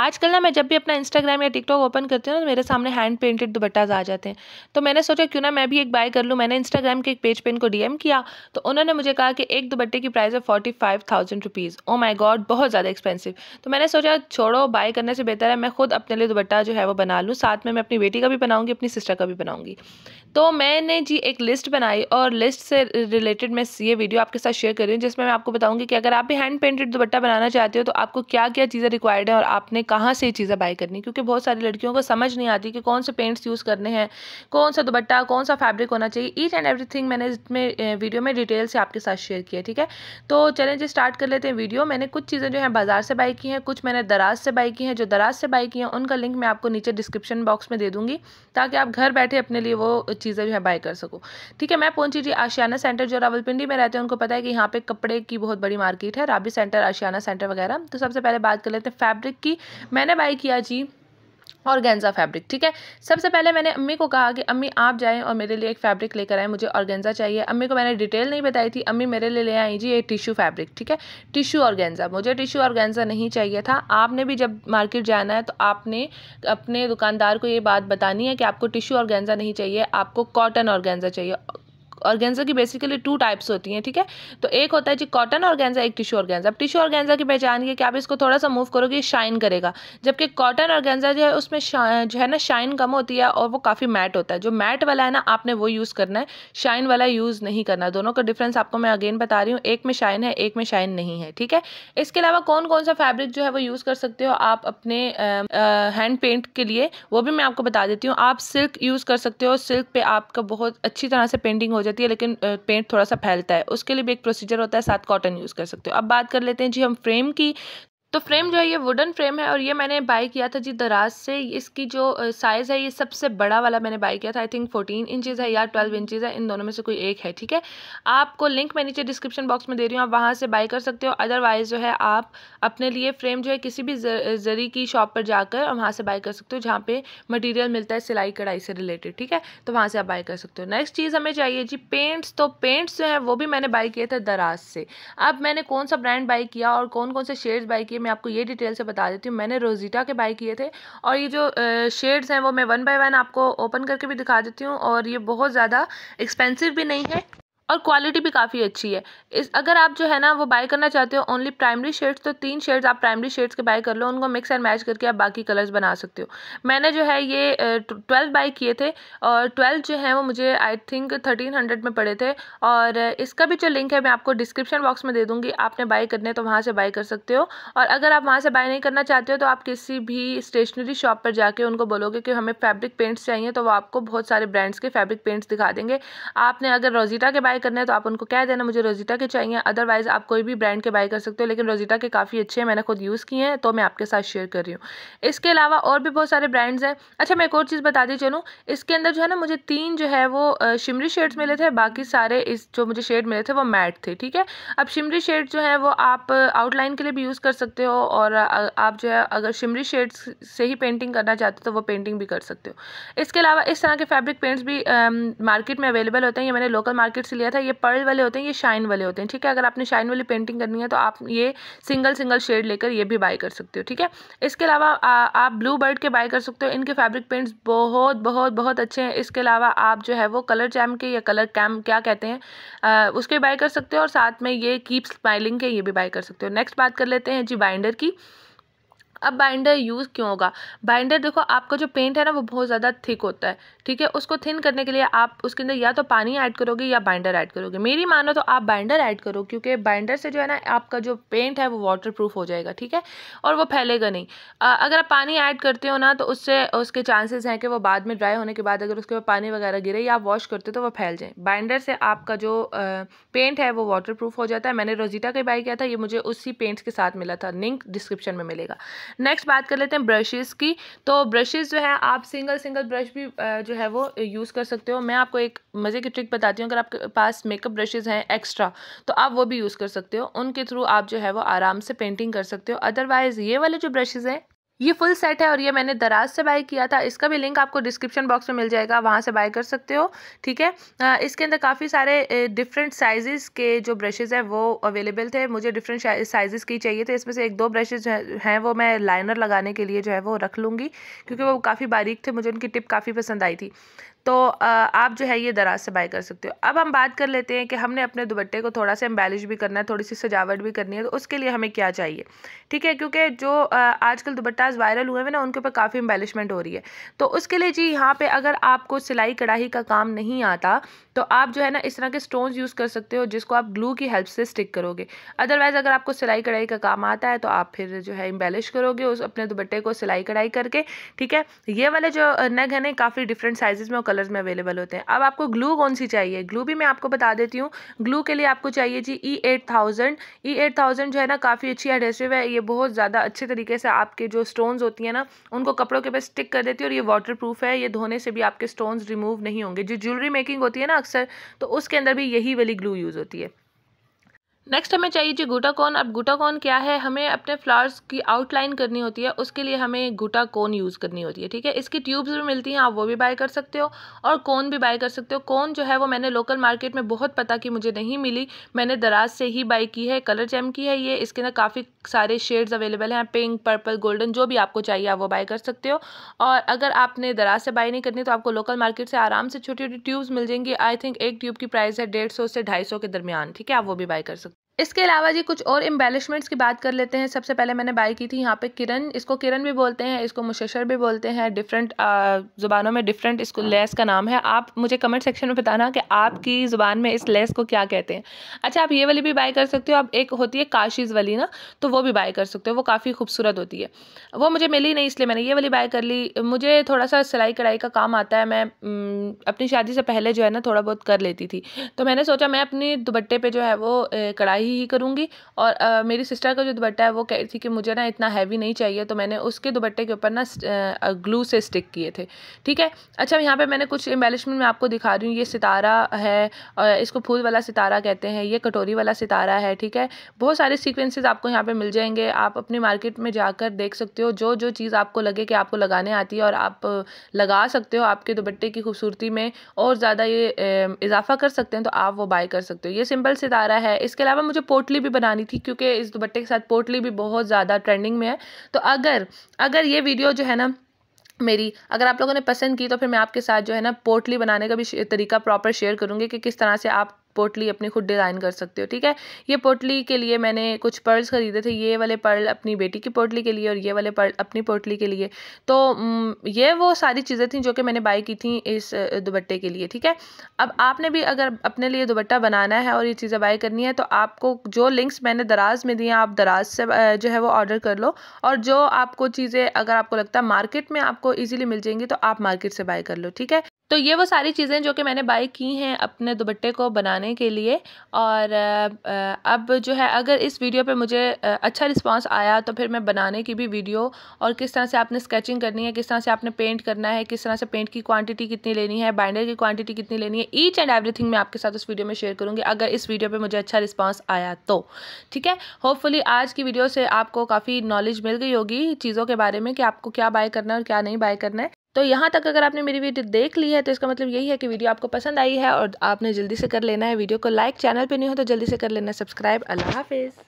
आजकल ना मैं जब भी अपना इंस्टाग्राम या टिकटॉक ओपन करती हूँ ना तो मेरे सामने हैंड पेंटेड दुपट्टाज आ जाते हैं तो मैंने सोचा क्यों ना मैं भी एक बाय कर लूँ मैंने इंस्टाग्राम के एक पेज पे इनको डीएम किया तो उन्होंने मुझे कहा कि एक दुपट्टे की प्राइस है forty five thousand rupees oh my God बहुत ज़्यादा एक्सपेंसिव तो मैंने सोचा छोड़ो बाय करने से बेहतर है मैं खुद अपने लिए दुपट्टा जो है वो बना लूँ साथ में मैं अपनी बेटी का भी बनाऊँगी अपनी सिस्टर का भी बनाऊँगी तो मैंने जी एक लिस्ट बनाई और लिस्ट से रिलेटेड मैं ये वीडियो आपके साथ शेयर कर रही हूँ जिसमें मैं आपको बताऊँगी कि अगर आप भी हैंड पेंटेड दुपट्टा बनाना चाहते हो तो आपको क्या क्या चीज़ें रिक्वायर्ड हैं और आपने कहाँ से ये चीज़ें बाई करनी क्योंकि बहुत सारी लड़कियों को समझ नहीं आती कि कौन से पेंट्स यूज़ करने हैं कौन सा दुपट्टा कौन सा फैब्रिक होना चाहिए ईच एंड थिंग मैंने इसमें वीडियो में डिटेल से आपके साथ शेयर किया ठीक है तो चलें जी स्टार्ट कर लेते हैं वीडियो मैंने कुछ चीज़ें जो हैं बाजार से बाई की हैं कुछ मैंने दराज से बाई की हैं जो दराज से बाई की हैं उनका लिंक मैं आपको नीचे डिस्क्रिप्शन बॉक्स में दे दूँगी ताकि आप घर बैठे अपने लिए वो चीज़ें जो है बाय कर सको ठीक है मैं पहुंची जी आशियाना सेंटर जो रावलपिंडी में रहते हैं उनको पता है कि यहाँ पे कपड़े की बहुत बड़ी मार्केट है राबी सेंटर आशियाना सेंटर वगैरह तो सबसे पहले बात कर लेते हैं फैब्रिक की मैंने बाय किया जी गेंज़ा फैब्रिक ठीक है सबसे पहले मैंने अम्मी को कहा कि अम्मी आप जाएँ और मेरे लिए एक फैब्रिक लेकर आएँ मुझे गेंजा चाहिए अम्मी को मैंने डिटेल नहीं बताई थी अम्मी मेरे लिए ले आई जी ये टिशू फैब्रिक ठीक है टिशू गेंजा मुझे टिशू गेंजा नहीं चाहिए था आपने भी जब मार्केट जाना है तो आपने अपने दुकानदार को ये बात बतानी है कि आपको टिशू गेंजा नहीं चाहिए आपको कॉटन ऑर्गेन्जा चाहिए ऑर्गेंजा की बेसिकली टू टाइप्स होती हैं ठीक है थीके? तो एक होता है जी कॉटन ऑर्गेंजा एक टिश्यू ऑर्गेंजा अब टिश्यू ऑर्गेंजा की पहचान ये कि आप इसको थोड़ा सा मूव करोगे शाइन करेगा जबकि कॉटन ऑर्गेंजा जो है उसमें जो है ना शाइन कम होती है और वो काफ़ी मैट होता है जो मैट वाला है ना आपने वो यूज़ करना है शाइन वाला यूज़ नहीं करना दोनों का डिफरेंस आपको मैं अगेन बता रही हूँ एक में शाइन है एक में शाइन नहीं है ठीक है इसके अलावा कौन कौन सा फैब्रिक जो है वो यूज़ कर सकते हो आप अपने हैंड पेंट के लिए वो भी मैं आपको बता देती हूँ आप सिल्क यूज़ कर सकते हो सिल्क पर आपका बहुत अच्छी तरह से पेंटिंग हो जाए जाती है लेकिन पेंट थोड़ा सा फैलता है उसके लिए भी एक प्रोसीजर होता है साथ कॉटन यूज़ कर सकते हो अब बात कर लेते हैं जी हम फ्रेम की तो फ्रेम जो है ये वुडन फ्रेम है और ये मैंने बाई किया था जी दराज से इसकी जो साइज़ है ये सबसे बड़ा वाला मैंने बाई किया था आई थिंक फोर्टीन इंचज़ है या ट्वेल्व हम्म। इंचज़ है इन दोनों में से कोई एक है ठीक है आपको लिंक मैं नीचे डिस्क्रिप्शन बॉक्स में दे रही हूँ आप वहाँ से बाई कर सकते हो अदरवाइज़ जो है आप अपने लिए फ्रेम जो है किसी भी जरी की शॉप पर जाकर वहाँ से बाई कर सकते हो जहाँ पर मटीरियल मिलता है सिलाई कढ़ाई से रिलेटेड ठीक है तो वहाँ से आप बाई कर सकते हो नेक्स्ट चीज़ हमें चाहिए जी पेंट्स तो पेंट्स जो है वो भी मैंने बाई किए थे दराज से अब मैंने कौन सा ब्रांड बाई किया और कौन कौन से शेड्स बाई किए कि मैं आपको ये डिटेल से बता देती हूँ मैंने रोजीटा के बाई किए थे और ये जो शेड्स हैं वो मैं वन बाय वन आपको ओपन करके भी दिखा देती हूँ और ये बहुत ज़्यादा एक्सपेंसिव भी नहीं है और क्वालिटी भी काफ़ी अच्छी है इस अगर आप जो है ना वो बाय करना चाहते हो ओनली प्राइमरी शेड्स तो तीन शेड्स आप प्राइमरी शेड्स के बाय कर लो उनको मिक्स एंड मैच करके आप बाकी कलर्स बना सकते हो मैंने जो है ये ट्वेल्व बाई किए थे और ट्वेल्व जो है वो मुझे आई थिंक थर्टीन हंड्रेड में पड़े थे और इसका भी जो लिंक है मैं आपको डिस्क्रिप्शन बॉक्स में दे दूँगी आपने बाय करने तो वहाँ से बाय कर सकते हो और अगर आप वहाँ से बाय नहीं करना चाहते हो तो आप किसी भी स्टेशनरी शॉप पर जाके उनको बोलोगे कि हमें फैब्रिक पेंट्स चाहिए तो वो आपको बहुत सारे ब्रांड्स के फैब्रिक पेंट्स दिखा देंगे आपने अगर रोजीटा के बाय बाय करना है तो आप उनको कह देना मुझे रोजिटा के चाहिए अदरवाइज़ आप कोई भी ब्रांड के बाय कर सकते हो लेकिन रोजिटा के काफ़ी अच्छे हैं मैंने खुद यूज़ किए हैं तो मैं आपके साथ शेयर कर रही हूँ इसके अलावा और भी बहुत सारे ब्रांड्स हैं अच्छा मैं एक और चीज़ बताती चलूँ इसके अंदर जो है ना मुझे तीन जो है वो शिमरी शेड्स मिले थे बाकी सारे इस जो मुझे शेड मिले थे वो मैट थे ठीक है अब शिमरी शेड जो है वो आप आउटलाइन के लिए भी यूज़ कर सकते हो और आप जो है अगर शिमरी शेड्स से ही पेंटिंग करना चाहते हो तो वो पेंटिंग भी कर सकते हो इसके अलावा इस तरह के फैब्रिक पेंट्स भी मार्केट में अवेलेबल होते हैं ये मैंने लोकल मार्केट से लिया दिया था ये पर्ल वाले होते हैं ये शाइन वाले होते हैं ठीक है अगर आपने शाइन वाली पेंटिंग करनी है तो आप ये सिंगल सिंगल शेड लेकर ये भी बाय कर सकते हो ठीक है इसके अलावा आप ब्लू बर्ड के बाय कर सकते हो इनके फैब्रिक पेंट्स बहुत बहुत बहुत अच्छे हैं इसके अलावा आप जो है वो कलर चैम के या कलर कैम क्या कहते हैं उसके बाय कर सकते हो और साथ में ये कीप स्माइलिंग के ये भी बाय कर सकते हो नेक्स्ट बात कर लेते हैं जी बाइंडर की अब बाइंडर यूज़ क्यों होगा बाइंडर देखो आपका जो पेंट है ना वो बहुत ज़्यादा थिक होता है ठीक है उसको थिन करने के लिए आप उसके अंदर या तो पानी ऐड करोगे या बाइंडर ऐड करोगे मेरी मानो तो आप बाइंडर ऐड करो क्योंकि बाइंडर से जो है ना आपका जो पेंट है वो वाटर प्रूफ हो जाएगा ठीक है और वो फैलेगा नहीं आ, अगर आप पानी ऐड करते हो ना तो उससे उसके चांसेस हैं कि वो बाद में ड्राई होने के बाद अगर उसके ऊपर पानी वगैरह गिरे या आप वॉश करते हो तो वो फैल जाए बाइंडर से आपका जो पेंट है वो वाटर प्रूफ हो जाता है मैंने रोजीटा का बाई किया था ये मुझे उसी पेंट्स के साथ मिला था लिंक डिस्क्रिप्शन में मिलेगा नेक्स्ट बात कर लेते हैं ब्रशेज़ की तो ब्रशेज़ जो है आप सिंगल सिंगल ब्रश भी जो है वो यूज़ कर सकते हो मैं आपको एक मज़े की ट्रिक बताती हूँ अगर आपके पास मेकअप ब्रशेज़ हैं एक्स्ट्रा तो आप वो भी यूज़ कर सकते हो उनके थ्रू आप जो है वो आराम से पेंटिंग कर सकते हो अदरवाइज़ ये वाले जो ब्रशेज़ हैं ये फुल सेट है और ये मैंने दराज से बाय किया था इसका भी लिंक आपको डिस्क्रिप्शन बॉक्स में मिल जाएगा वहाँ से बाय कर सकते हो ठीक है इसके अंदर काफ़ी सारे डिफरेंट साइजेस के जो ब्रशेज़ हैं वो अवेलेबल थे मुझे डिफरेंट साइज़ की चाहिए थे इसमें से एक दो ब्रशेज़ हैं वो मैं लाइनर लगाने के लिए जो है वो रख लूँगी क्योंकि वो काफ़ी बारीक थे मुझे उनकी टिप काफ़ी पसंद आई थी तो आप जो है ये दराज से बाय कर सकते हो अब हम बात कर लेते हैं कि हमने अपने दुपट्टे को थोड़ा सा एम्बेलिश भी करना है थोड़ी सी सजावट भी करनी है तो उसके लिए हमें क्या चाहिए ठीक है क्योंकि जो आजकल दुपट्टाज वायरल हुए हैं ना उनके ऊपर काफ़ी एम्बेलिशमेंट हो रही है तो उसके लिए जी यहाँ पर अगर आपको सिलाई कढ़ाई का काम नहीं आता तो आप जो है ना इस तरह के स्टोन्स यूज़ कर सकते हो जिसको आप ग्लू की हेल्प से स्टिक करोगे अदरवाइज़ अगर आपको सिलाई कढ़ाई का काम आता है तो आप फिर जो है एम्बेलिश करोगे उस अपने दुपट्टे को सिलाई कढ़ाई करके ठीक है ये वाले जो नग है ना काफ़ी डिफरेंट साइज़ में कलर्स में अवेलेबल होते हैं अब आपको ग्लू कौन सी चाहिए ग्लू भी मैं आपको बता देती हूँ ग्लू के लिए आपको चाहिए G E eight thousand E eight thousand जो है ना काफ़ी अच्छी एडेसिव है ये बहुत ज़्यादा अच्छे तरीके से आपके जो स्टोन्स होती हैं ना उनको कपड़ों के पास स्टिक कर देती है और ये वाटर प्रूफ है ये धोने से भी आपके स्टोन्स रिमूव नहीं होंगे जो ज्वेलरी मेकिंग होती है ना अक्सर तो उसके अंदर भी यही वाली ग्लू यूज़ होती है नेक्स्ट हमें चाहिए जी गुटाकॉन अब गुटाकॉन क्या है हमें अपने फ्लावर्स की आउटलाइन करनी होती है उसके लिए हमें गुटाकॉन यूज़ करनी होती है ठीक है इसकी ट्यूब्स भी मिलती हैं आप वो भी बाय कर सकते हो और कोन भी बाय कर सकते हो कोन जो है वो मैंने लोकल मार्केट में बहुत पता कि मुझे नहीं मिली मैंने दराज से ही बाई की है कलर जैम की है ये इसके अंदर काफ़ी सारे शेड्स अवेलेबल हैं पिंक पर्पल गोल्डन जो भी आपको चाहिए आप वो बाय कर सकते हो और अगर आपने दराज से बाई नहीं करनी तो आपको लोकल मार्केट से आराम से छोटी छोटी ट्यूब्स मिल जाएंगी आई थिंक एक ट्यूब की प्राइस है डेढ़ से ढाई के दरमियान ठीक है आप वो भी बाय कर सकते इसके अलावा जी कुछ और एम्बेलिशमेंट्स की बात कर लेते हैं सबसे पहले मैंने बाई की थी यहाँ पे किरण इसको किरण भी बोलते हैं इसको मुशर भी बोलते हैं डिफरेंट ज़ुबानों में डिफरेंट इसको लेस का नाम है आप मुझे कमेंट सेक्शन में बताना कि आपकी ज़ुबान में इस लेस को क्या कहते हैं अच्छा आप ये वाली भी बाई कर सकते हो आप एक होती है काशीज़ वाली ना तो वो भी बाई कर सकते हो वो काफ़ी खूबसूरत होती है वो मुझे मिली नहीं इसलिए मैंने ये वाली बाई कर ली मुझे थोड़ा सा सिलाई कढ़ाई का काम आता है मैं अपनी शादी से पहले जो है ना थोड़ा बहुत कर लेती थी तो मैंने सोचा मैं अपनी दुबट्टे पर जो है वो कढ़ाई ही करूँगी और आ, मेरी सिस्टर का जो दुपट्टा है वो कह रही थी कि मुझे ना इतना हैवी नहीं चाहिए तो मैंने उसके दुपट्टे के ऊपर ना ग्लू से स्टिक किए थे ठीक है अच्छा यहाँ पर मैंने कुछ एम्बेलिशमेंट में आपको दिखा रही हूँ ये सितारा है इसको फूल वाला सितारा कहते हैं ये कटोरी वाला सितारा है ठीक है बहुत सारे सिक्वेंसेज आपको यहाँ पर मिल जाएंगे आप अपने मार्केट में जाकर देख सकते हो जो जो चीज़ आपको लगे कि आपको लगाने आती है और आप लगा सकते हो आपके दुपट्टे की खूबसूरती में और ज़्यादा ये इजाफा कर सकते हैं तो आप वो बाय कर सकते हो ये सिंपल सितारा है इसके अलावा मुझे मुझे पोटली भी बनानी थी क्योंकि इस दुपट्टे के साथ पोटली भी बहुत ज़्यादा ट्रेंडिंग में है तो अगर अगर ये वीडियो जो है ना मेरी अगर आप लोगों ने पसंद की तो फिर मैं आपके साथ जो है ना पोटली बनाने का भी तरीका प्रॉपर शेयर करूँगी कि किस तरह से आप पोटली अपनी खुद डिज़ाइन कर सकते हो ठीक है ये पोटली के लिए मैंने कुछ पर्ल्स ख़रीदे थे ये वाले पर्ल अपनी बेटी की पोटली के लिए और ये वाले पर्ल अपनी पोटली के लिए तो ये वो सारी चीज़ें थी जो कि मैंने बाई की थी इस दुपट्टे के लिए ठीक है अब आपने भी अगर अपने लिए दुबट्टा बनाना है और ये चीज़ें बाई करनी है तो आपको जो लिंक्स मैंने दराज में दिए आप दराज से जो है वो ऑर्डर कर लो और जो आपको चीज़ें अगर आपको लगता है मार्केट में आपको ईजिली मिल जाएंगी तो आप मार्केट से बाय कर लो ठीक है तो ये वो सारी चीज़ें जो कि मैंने बाय की हैं अपने दुपट्टे को बनाने के लिए और अब जो है अगर इस वीडियो पे मुझे अच्छा रिस्पांस आया तो फिर मैं बनाने की भी वीडियो और किस तरह से आपने स्केचिंग करनी है किस तरह से आपने पेंट करना है किस तरह से पेंट की क्वांटिटी कितनी लेनी है बाइंडर की क्वान्टिटी कितनी लेनी है ईच एंड एवरी मैं आपके साथ उस वीडियो में शेयर करूँगी अगर इस वीडियो पर मुझे अच्छा रिस्पॉन्स आया तो ठीक है होपफुली आज की वीडियो से आपको काफ़ी नॉलेज मिल गई होगी चीज़ों के बारे में कि आपको क्या बाय करना है और क्या नहीं बाय करना है तो यहाँ तक अगर आपने मेरी वीडियो देख ली है तो इसका मतलब यही है कि वीडियो आपको पसंद आई है और आपने जल्दी से कर लेना है वीडियो को लाइक चैनल पर नहीं हो तो जल्दी से कर लेना सब्सक्राइब अल्लाह हाफिज़